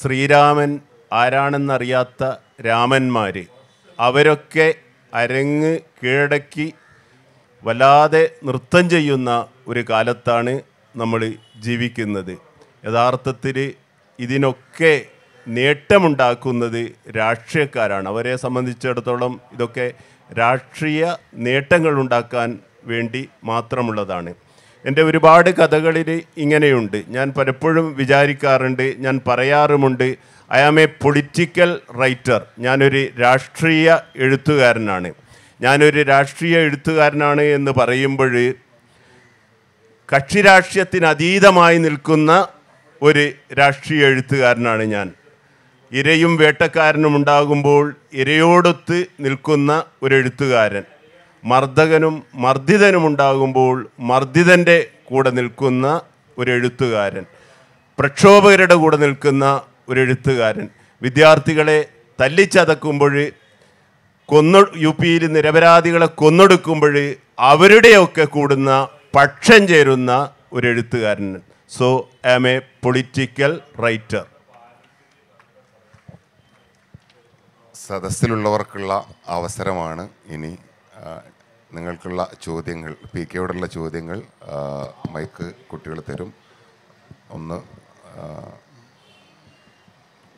S2: ശ്രീരാമൻ ആരാണെന്നറിയാത്ത രാമന്മാർ അവരൊക്കെ അരങ്ങ് കീഴടക്കി വല്ലാതെ നൃത്തം ചെയ്യുന്ന ഒരു കാലത്താണ് നമ്മൾ ജീവിക്കുന്നത് യഥാർത്ഥത്തിൽ ഇതിനൊക്കെ നേട്ടമുണ്ടാക്കുന്നത് രാഷ്ട്രീയക്കാരാണ് അവരെ സംബന്ധിച്ചിടത്തോളം ഇതൊക്കെ രാഷ്ട്രീയ നേട്ടങ്ങളുണ്ടാക്കാൻ വേണ്ടി മാത്രമുള്ളതാണ് എൻ്റെ ഒരുപാട് കഥകളിൽ ഇങ്ങനെയുണ്ട് ഞാൻ പലപ്പോഴും വിചാരിക്കാറുണ്ട് ഞാൻ പറയാറുമുണ്ട് I am a political writer ഞാനൊരു രാഷ്ട്രീയ എഴുത്തുകാരനാണ് ഞാനൊരു രാഷ്ട്രീയ എഴുത്തുകാരനാണ് എന്ന് പറയുമ്പോൾ കക്ഷി രാഷ്ട്രീയത്തിന് അതീതമായി നിൽക്കുന്ന ഒരു രാഷ്ട്രീയ എഴുത്തുകാരനാണ് ഞാൻ ഇരയും വേട്ടക്കാരനും ഉണ്ടാകുമ്പോൾ ഇരയോടൊത്ത് നിൽക്കുന്ന ഒരു എഴുത്തുകാരൻ മർദ്ദകനും ഉണ്ടാകുമ്പോൾ മർദ്ദിതൻ്റെ കൂടെ നിൽക്കുന്ന ഒരു എഴുത്തുകാരൻ പ്രക്ഷോഭകരുടെ കൂടെ നിൽക്കുന്ന ഒരു എഴുത്തുകാരൻ വിദ്യാർത്ഥികളെ തല്ലിച്ചതക്കുമ്പോൾ കൊന്നൊ യു പിയിൽ നിരപരാധികളെ കൊന്നൊടുക്കുമ്പോൾ അവരുടെയൊക്കെ കൂടുന്ന പക്ഷം ചേരുന്ന ഒരു എഴുത്തുകാരൻ so am a political writer
S1: സദസ്സിലുള്ളവർക്കുള്ള അവസരമാണ് ഇനി നിങ്ങൾക്കുള്ള ചോദ്യങ്ങൾ പി കെയോടുള്ള ചോദ്യങ്ങൾ മൈക്ക് കുട്ടികൾ തരും ഒന്ന്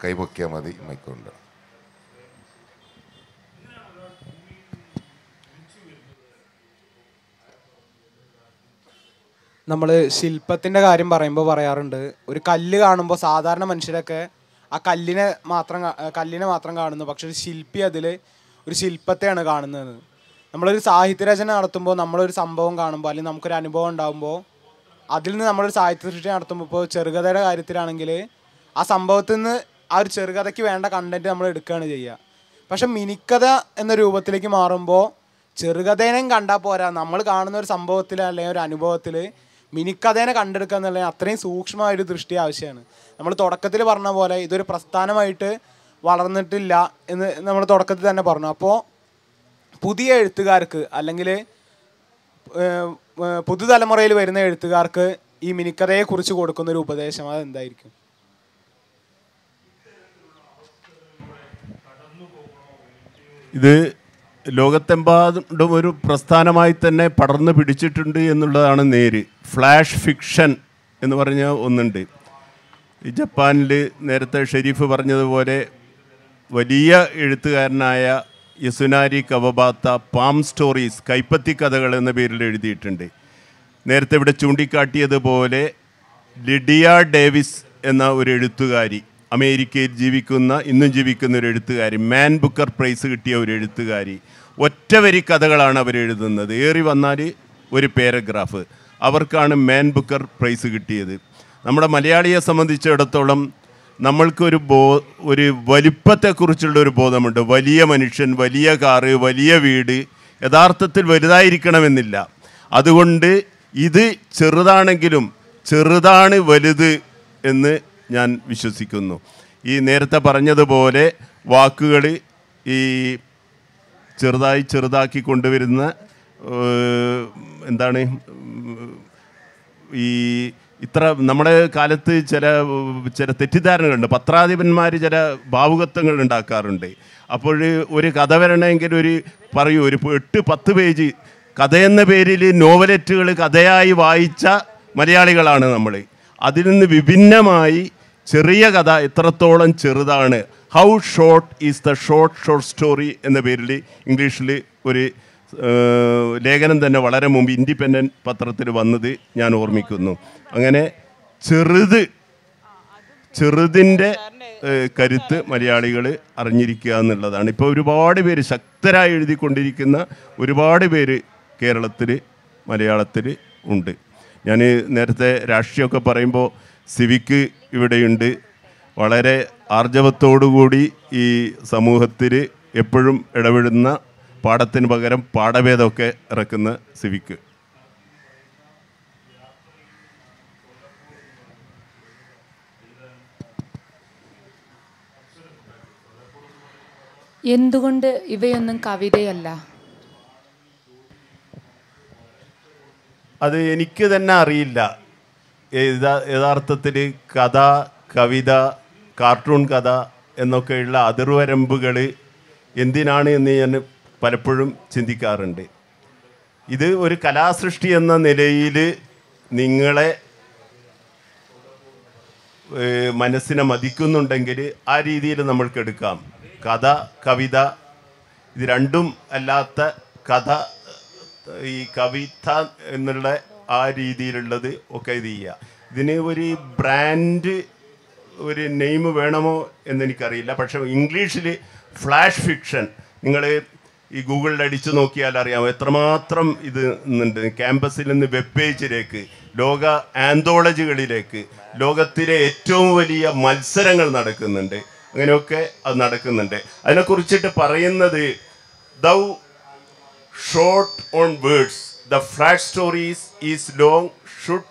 S1: കൈപൊക്കിയാൽ മതി മൈക്ക് കൊണ്ട് നമ്മൾ ശില്പത്തിൻ്റെ കാര്യം പറയുമ്പോൾ പറയാറുണ്ട് ഒരു കല്ല് കാണുമ്പോൾ സാധാരണ മനുഷ്യരൊക്കെ ആ കല്ലിനെ മാത്രം കല്ലിനെ മാത്രം കാണുന്നു പക്ഷെ ഒരു ശില്പി അതിൽ ഒരു ശില്പത്തെയാണ് കാണുന്നത് നമ്മളൊരു സാഹിത്യരചന നടത്തുമ്പോൾ നമ്മളൊരു സംഭവം കാണുമ്പോൾ അല്ലെങ്കിൽ നമുക്കൊരു അനുഭവം ഉണ്ടാകുമ്പോൾ അതിൽ നിന്ന് നമ്മളൊരു സാഹിത്യ സൃഷ്ടി നടത്തുമ്പോൾ ഇപ്പോൾ ചെറുകഥയുടെ കാര്യത്തിലാണെങ്കിൽ ആ സംഭവത്തിൽ നിന്ന് ആ ഒരു ചെറുകഥയ്ക്ക് വേണ്ട കണ്ടൻറ്റ് നമ്മൾ എടുക്കുകയാണ് ചെയ്യുക പക്ഷെ മിനിക്കഥ എന്ന രൂപത്തിലേക്ക് മാറുമ്പോൾ ചെറുകഥേനെയും കണ്ടാൽ പോരാ നമ്മൾ കാണുന്ന ഒരു സംഭവത്തിൽ അല്ലെങ്കിൽ ഒരു അനുഭവത്തിൽ മിനിക്കഥേനെ കണ്ടെടുക്കുക എന്നുള്ള അത്രയും സൂക്ഷ്മമായൊരു ദൃഷ്ടി ആവശ്യമാണ് നമ്മൾ തുടക്കത്തിൽ പറഞ്ഞ പോലെ ഇതൊരു പ്രസ്ഥാനമായിട്ട് വളർന്നിട്ടില്ല എന്ന് നമ്മൾ തുടക്കത്തിൽ തന്നെ പറഞ്ഞു അപ്പോൾ പുതിയ എഴുത്തുകാർക്ക് അല്ലെങ്കിൽ പുതുതലമുറയിൽ വരുന്ന എഴുത്തുകാർക്ക് ഈ മിനിക്കഥയെ കുറിച്ച് കൊടുക്കുന്ന ഒരു ഉപദേശം അത് എന്തായിരിക്കും
S2: ഇത് ലോകത്തെമ്പാടും ഒരു പ്രസ്ഥാനമായി തന്നെ പടർന്നു പിടിച്ചിട്ടുണ്ട് എന്നുള്ളതാണ് നേര് ഫ്ലാഷ് ഫിക്ഷൻ എന്ന് പറഞ്ഞ ഒന്നുണ്ട് ജപ്പാനിൽ നേരത്തെ ഷെരീഫ് പറഞ്ഞതുപോലെ വലിയ എഴുത്തുകാരനായ യസുനാരി കവബാത്ത പാം സ്റ്റോറീസ് കൈപ്പത്തി കഥകൾ എന്ന പേരിൽ എഴുതിയിട്ടുണ്ട് നേരത്തെ ഇവിടെ ചൂണ്ടിക്കാട്ടിയതുപോലെ ലിഡിയ ഡേവിസ് എന്ന ഒരു എഴുത്തുകാരി അമേരിക്കയിൽ ജീവിക്കുന്ന ഇന്നും ജീവിക്കുന്ന ഒരു എഴുത്തുകാരി മാൻ ബുക്കർ പ്രൈസ് കിട്ടിയ ഒരു എഴുത്തുകാരി ഒറ്റവരി കഥകളാണ് അവർ എഴുതുന്നത് ഏറി വന്നാൽ ഒരു പാരഗ്രാഫ് അവർക്കാണ് മാൻ ബുക്കർ പ്രൈസ് കിട്ടിയത് നമ്മുടെ മലയാളിയെ സംബന്ധിച്ചിടത്തോളം നമ്മൾക്കൊരു ബോ ഒരു വലിപ്പത്തെക്കുറിച്ചുള്ള ഒരു ബോധമുണ്ട് വലിയ മനുഷ്യൻ വലിയ കാറ് വലിയ വീട് യഥാർത്ഥത്തിൽ വലുതായിരിക്കണമെന്നില്ല അതുകൊണ്ട് ഇത് ചെറുതാണെങ്കിലും ചെറുതാണ് വലുത് എന്ന് ഞാൻ വിശ്വസിക്കുന്നു ഈ നേരത്തെ പറഞ്ഞതുപോലെ വാക്കുകൾ ഈ ചെറുതായി ചെറുതാക്കി കൊണ്ടുവരുന്ന എന്താണ് ഈ ഇത്ര നമ്മുടെ കാലത്ത് ചില ചില തെറ്റിദ്ധാരണകളുണ്ട് പത്രാധിപന്മാർ ചില ഭാവുകത്വങ്ങൾ ഉണ്ടാക്കാറുണ്ട് അപ്പോൾ ഒരു കഥ വരണമെങ്കിൽ ഒരു പറയൂ ഒരു എട്ട് പത്ത് പേജ് കഥയെന്ന പേരിൽ നോവലറ്റുകൾ കഥയായി വായിച്ച മലയാളികളാണ് നമ്മൾ അതിൽ നിന്ന് വിഭിന്നമായി ചെറിയ കഥ എത്രത്തോളം ചെറുതാണ് how short is the short short story എന്ന പേരിൽ ഇംഗ്ലീഷിൽ ഒരു ലേഖനം തന്നെ വളരെ മുമ്പ് ഇൻഡിപെൻഡൻ്റ് പത്രത്തിൽ വന്നത് ഞാൻ ഓർമ്മിക്കുന്നു അങ്ങനെ ചെറുത് ചെറുതിൻ്റെ കരുത്ത് മലയാളികൾ അറിഞ്ഞിരിക്കുക എന്നുള്ളതാണ് ഇപ്പോൾ ഒരുപാട് പേര് ശക്തരായി എഴുതിക്കൊണ്ടിരിക്കുന്ന ഒരുപാട് പേര് കേരളത്തിൽ മലയാളത്തിൽ ഉണ്ട് ഞാൻ നേരത്തെ രാഷ്ട്രീയമൊക്കെ പറയുമ്പോൾ സിവിക്ക് ഇവിടെയുണ്ട് വളരെ ആർജവത്തോടുകൂടി ഈ സമൂഹത്തിൽ എപ്പോഴും ഇടപെടുന്ന പാടത്തിന് പകരം പാടഭേദമൊക്കെ ഇറക്കുന്ന സിവിക്ക്
S1: എന്തുകൊണ്ട് ഇവയൊന്നും കവിതയല്ല
S2: അത് എനിക്ക് തന്നെ അറിയില്ല യഥാർത്ഥത്തിൽ കഥ കവിത കാർട്ടൂൺ കഥ എന്നൊക്കെയുള്ള അതിർവരമ്പുകൾ എന്തിനാണ് എന്ന് ഞാൻ പലപ്പോഴും ചിന്തിക്കാറുണ്ട് ഇത് ഒരു കലാസൃഷ്ടി എന്ന നിലയിൽ നിങ്ങളെ മനസ്സിനെ മതിക്കുന്നുണ്ടെങ്കിൽ ആ രീതിയിൽ നമ്മൾക്ക് എടുക്കാം കഥ കവിത ഇത് രണ്ടും അല്ലാത്ത കഥ ഈ കവിത എന്നുള്ള ആ രീതിയിലുള്ളത് ഒക്കെ ഇത് ചെയ്യുക ഇതിന് ഒരു ബ്രാൻഡ് ഒരു നെയിം വേണമോ എന്നെനിക്കറിയില്ല പക്ഷേ ഇംഗ്ലീഷിൽ ഫ്ലാഷ് ഫിക്ഷൻ നിങ്ങൾ ഈ ഗൂഗിളിൽ അടിച്ചു നോക്കിയാൽ അറിയാം എത്രമാത്രം ഇത് ഉണ്ട് ക്യാമ്പസിൽ നിന്ന് വെബ് പേജിലേക്ക് ലോക ആന്തോളജികളിലേക്ക് ലോകത്തിലെ ഏറ്റവും വലിയ മത്സരങ്ങൾ നടക്കുന്നുണ്ട് അങ്ങനെയൊക്കെ അത് നടക്കുന്നുണ്ട് അതിനെക്കുറിച്ചിട്ട് പറയുന്നത് though short on words the flash stories is long should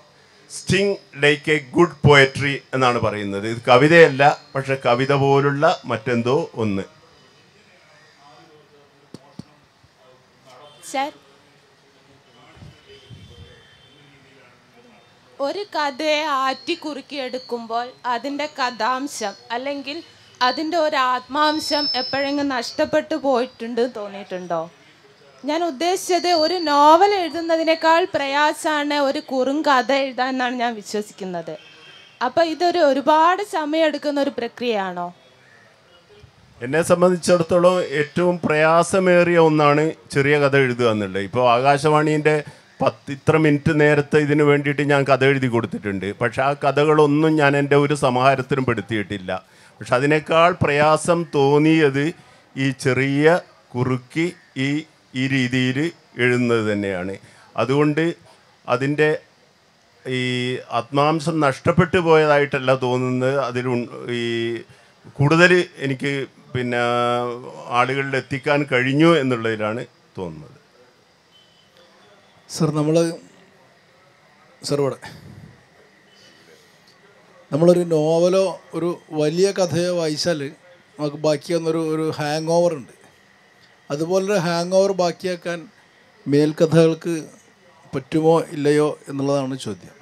S2: sting like a good poetry എന്നാണ് പറയുന്നത് ഇത് കവിതയല്ല പക്ഷെ കവിത പോലുള്ള മറ്റെന്തോ ഒന്ന്
S1: വെച്ചാൽ ഒരു കഥയെ ആറ്റിക്കുറുക്കിയെടുക്കുമ്പോൾ അതിൻ്റെ കഥാംശം അല്ലെങ്കിൽ അതിൻ്റെ ഒരു ആത്മാംശം എപ്പോഴെങ്കിലും നഷ്ടപ്പെട്ടു പോയിട്ടുണ്ട് തോന്നിയിട്ടുണ്ടോ ഞാൻ ഉദ്ദേശിച്ചത് ഒരു നോവൽ എഴുതുന്നതിനേക്കാൾ പ്രയാസമാണ് ഒരു കുറും കഥ എഴുതാൻ എന്നാണ് ഞാൻ വിശ്വസിക്കുന്നത് അപ്പോൾ ഇതൊരു ഒരുപാട് സമയം എടുക്കുന്ന ഒരു പ്രക്രിയയാണോ
S2: എന്നെ സംബന്ധിച്ചിടത്തോളം ഏറ്റവും പ്രയാസമേറിയ ഒന്നാണ് ചെറിയ കഥ എഴുതുക എന്നുള്ളത് ഇപ്പോൾ ആകാശവാണീൻ്റെ പത്ത് ഇത്ര മിനിറ്റ് നേരത്തെ ഇതിനു വേണ്ടിയിട്ട് ഞാൻ കഥ എഴുതി കൊടുത്തിട്ടുണ്ട് പക്ഷെ ആ കഥകളൊന്നും ഞാൻ എൻ്റെ ഒരു സമാഹാരത്തിനും പെടുത്തിയിട്ടില്ല പക്ഷെ അതിനേക്കാൾ പ്രയാസം തോന്നിയത് ഈ ചെറിയ കുറുക്കി ഈ ഈ രീതിയിൽ എഴുതുന്നത് തന്നെയാണ് അതുകൊണ്ട് അതിൻ്റെ ഈ ആത്മാംശം നഷ്ടപ്പെട്ടു പോയതായിട്ടല്ല തോന്നുന്നത് അതിലു ഈ കൂടുതൽ എനിക്ക് പിന്നെ ആളുകളിൽ എത്തിക്കാൻ കഴിഞ്ഞു എന്നുള്ളതിലാണ് തോന്നുന്നത് സർ നമ്മൾ സർ ഇവിടെ നമ്മളൊരു നോവലോ ഒരു വലിയ കഥയോ വായിച്ചാൽ നമുക്ക് ബാക്കിയാകുന്നൊരു ഒരു ഹാങ് ഓവർ ഉണ്ട് അതുപോലൊരു ഹാങ് ഓവർ ബാക്കിയാക്കാൻ മേൽക്കഥകൾക്ക് പറ്റുമോ ഇല്ലയോ എന്നുള്ളതാണ് ചോദ്യം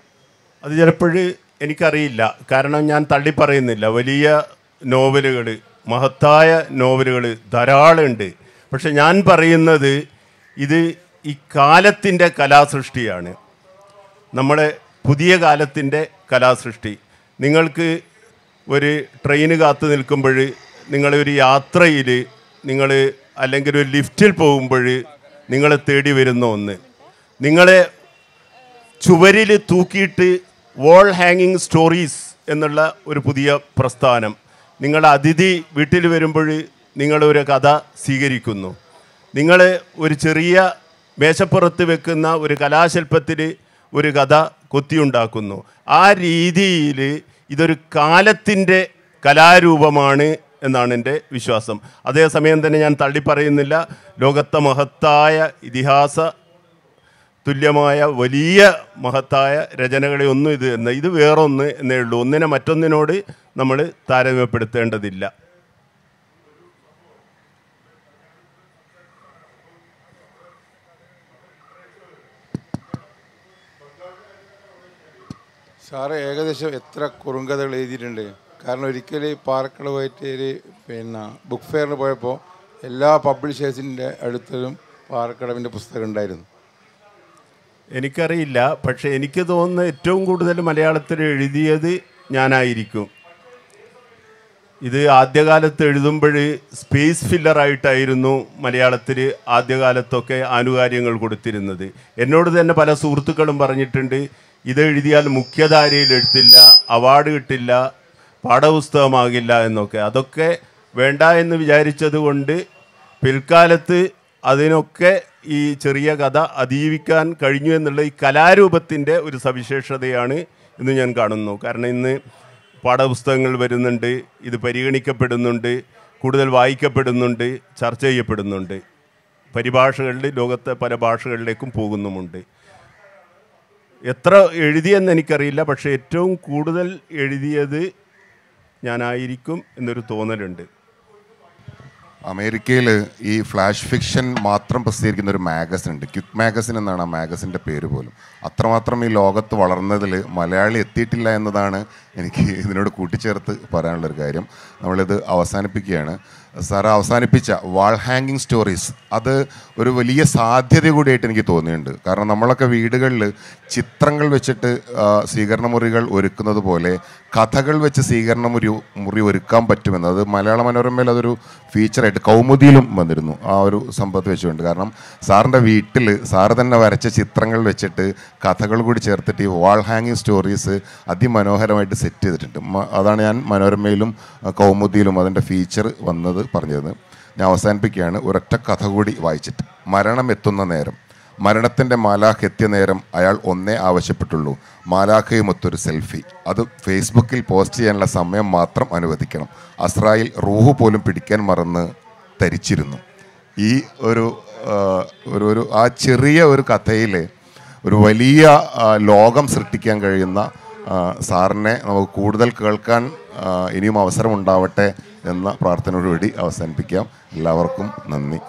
S2: അത് ചിലപ്പോഴും എനിക്കറിയില്ല കാരണം ഞാൻ തള്ളിപ്പറയുന്നില്ല വലിയ നോവലുകൾ മഹത്തായ നോവലുകൾ ധാരാളമുണ്ട് പക്ഷെ ഞാൻ പറയുന്നത് ഇത് ഈ കാലത്തിൻ്റെ കലാസൃഷ്ടിയാണ് നമ്മുടെ പുതിയ കാലത്തിൻ്റെ കലാസൃഷ്ടി നിങ്ങൾക്ക് ഒരു ട്രെയിന് കാത്തു നിൽക്കുമ്പോൾ നിങ്ങളൊരു യാത്രയിൽ നിങ്ങൾ അല്ലെങ്കിൽ ഒരു ലിഫ്റ്റിൽ പോകുമ്പോൾ നിങ്ങളെ തേടി വരുന്ന ഒന്ന് നിങ്ങളെ ചുവരിൽ തൂക്കിയിട്ട് വോൾ ഹാങ്ങിങ് സ്റ്റോറീസ് എന്നുള്ള ഒരു പുതിയ പ്രസ്ഥാനം നിങ്ങളുടെ അതിഥി വീട്ടിൽ വരുമ്പോൾ നിങ്ങളൊരു കഥ സ്വീകരിക്കുന്നു നിങ്ങൾ ഒരു ചെറിയ മേശപ്പുറത്ത് വെക്കുന്ന ഒരു കലാശില്പത്തിൽ ഒരു കഥ കൊത്തിയുണ്ടാക്കുന്നു ആ രീതിയിൽ ഇതൊരു കാലത്തിൻ്റെ കലാരൂപമാണ് എന്നാണ് എൻ്റെ വിശ്വാസം അതേസമയം തന്നെ ഞാൻ പറയുന്നില്ല ലോകത്തെ മഹത്തായ ഇതിഹാസ തുല്യമായ വലിയ മഹത്തായ രചനകളെ ഒന്നും ഇത് എന്ന ഇത് വേറൊന്ന് എന്നേ ഉള്ളൂ ഒന്നിനെ മറ്റൊന്നിനോട് നമ്മൾ താരതമ്യപ്പെടുത്തേണ്ടതില്ല
S1: സാറ് ഏകദേശം എത്ര കുറുങ്കഥകൾ എഴുതിയിട്ടുണ്ട് കാരണം ഒരിക്കൽ പാറക്കടവായിട്ട് പിന്നെ ബുക്ക് ഫെയറിന് പോയപ്പോൾ എല്ലാ പബ്ലിഷേഴ്സിൻ്റെ അടുത്തും
S2: പാറക്കടവിൻ്റെ പുസ്തകം ഉണ്ടായിരുന്നു എനിക്കറിയില്ല പക്ഷേ എനിക്ക് തോന്നുന്ന ഏറ്റവും കൂടുതൽ മലയാളത്തിൽ എഴുതിയത് ഞാനായിരിക്കും ഇത് ആദ്യകാലത്ത് എഴുതുമ്പോൾ സ്പേസ് ഫില്ലറായിട്ടായിരുന്നു മലയാളത്തിൽ ആദ്യകാലത്തൊക്കെ ആനുകാര്യങ്ങൾ കൊടുത്തിരുന്നത് എന്നോട് തന്നെ പല സുഹൃത്തുക്കളും പറഞ്ഞിട്ടുണ്ട് ഇത് എഴുതിയാൽ മുഖ്യധാരയിൽ എഴുത്തില്ല അവാർഡ് കിട്ടില്ല പാഠപുസ്തകമാകില്ല എന്നൊക്കെ അതൊക്കെ വേണ്ട എന്ന് വിചാരിച്ചത് കൊണ്ട് പിൽക്കാലത്ത് അതിനൊക്കെ ഈ ചെറിയ കഥ അതീവിക്കാൻ കഴിഞ്ഞു എന്നുള്ള ഈ കലാരൂപത്തിൻ്റെ ഒരു സവിശേഷതയാണ് ഇന്ന് ഞാൻ കാണുന്നു കാരണം ഇന്ന് പാഠപുസ്തകങ്ങൾ വരുന്നുണ്ട് ഇത് പരിഗണിക്കപ്പെടുന്നുണ്ട് കൂടുതൽ വായിക്കപ്പെടുന്നുണ്ട് ചർച്ച ചെയ്യപ്പെടുന്നുണ്ട് പരിഭാഷകളിൽ ലോകത്തെ പല ഭാഷകളിലേക്കും പോകുന്നുമുണ്ട് എത്ര എഴുതിയെന്ന് എനിക്കറിയില്ല പക്ഷേ ഏറ്റവും കൂടുതൽ എഴുതിയത് ഞാനായിരിക്കും എന്നൊരു തോന്നലുണ്ട്
S1: അമേരിക്കയിൽ ഈ ഫ്ലാഷ് ഫിക്ഷൻ മാത്രം പ്രസിദ്ധീകരിക്കുന്ന ഒരു മാഗസിൻ ഉണ്ട് ക്വിക്ക് മാഗസിൻ എന്നാണ് ആ മാഗസിൻ്റെ പേര് പോലും അത്രമാത്രം ഈ ലോകത്ത് വളർന്നതിൽ മലയാളി എത്തിയിട്ടില്ല എന്നതാണ് എനിക്ക് ഇതിനോട് കൂട്ടിച്ചേർത്ത് പറയാനുള്ളൊരു കാര്യം നമ്മളിത് അവസാനിപ്പിക്കുകയാണ് സാർ അവസാനിപ്പിച്ച വാൾ ഹാങ്ങിങ് സ്റ്റോറീസ് അത് ഒരു വലിയ സാധ്യത കൂടിയായിട്ട് എനിക്ക് തോന്നിയിട്ടുണ്ട് കാരണം നമ്മളൊക്കെ വീടുകളിൽ ചിത്രങ്ങൾ വെച്ചിട്ട് സ്വീകരണ മുറികൾ ഒരുക്കുന്നത് പോലെ കഥകൾ വെച്ച് സ്വീകരണം ഒരു മുറി ഒരുക്കാൻ പറ്റുമെന്ന് അത് മലയാള മനോരമയിൽ അതൊരു ഫീച്ചറായിട്ട് കൗമുദിയിലും വന്നിരുന്നു ആ ഒരു സംഭവത്ത് വെച്ചുകൊണ്ട് കാരണം സാറിൻ്റെ വീട്ടിൽ സാറ് തന്നെ വരച്ച ചിത്രങ്ങൾ വെച്ചിട്ട് കഥകൾ കൂടി ചേർത്തിട്ട് ഈ വാൾ ഹാങ്ങിങ് സ്റ്റോറീസ് അതിമനോഹരമായിട്ട് സെറ്റ് ചെയ്തിട്ടുണ്ട് അതാണ് ഞാൻ മനോരമയിലും കൗമുദിയിലും അതിൻ്റെ ഫീച്ചർ വന്നത് പറഞ്ഞത് ഞാൻ അവസാനിപ്പിക്കുകയാണ് ഒരൊറ്റ കഥ കൂടി വായിച്ചിട്ട് മരണം എത്തുന്ന നേരം മരണത്തിൻ്റെ മാലാഖ് എത്തിയ നേരം അയാൾ ഒന്നേ ആവശ്യപ്പെട്ടുള്ളൂ മാലാഖയുമൊത്തൊരു സെൽഫി അത് ഫേസ്ബുക്കിൽ പോസ്റ്റ് ചെയ്യാനുള്ള സമയം മാത്രം അനുവദിക്കണം അസ്രായിൽ റൂഹ് പോലും പിടിക്കാൻ മറന്ന് തരിച്ചിരുന്നു ഈ ഒരു ഒരു ഒരു ആ ചെറിയ ഒരു കഥയിൽ ഒരു വലിയ ലോകം സൃഷ്ടിക്കാൻ കഴിയുന്ന സാറിനെ നമുക്ക് കൂടുതൽ കേൾക്കാൻ ഇനിയും അവസരമുണ്ടാവട്ടെ ഉണ്ടാവട്ടെ എന്ന പ്രാർത്ഥനയോടുകൂടി അവസാനിപ്പിക്കാം എല്ലാവർക്കും നന്ദി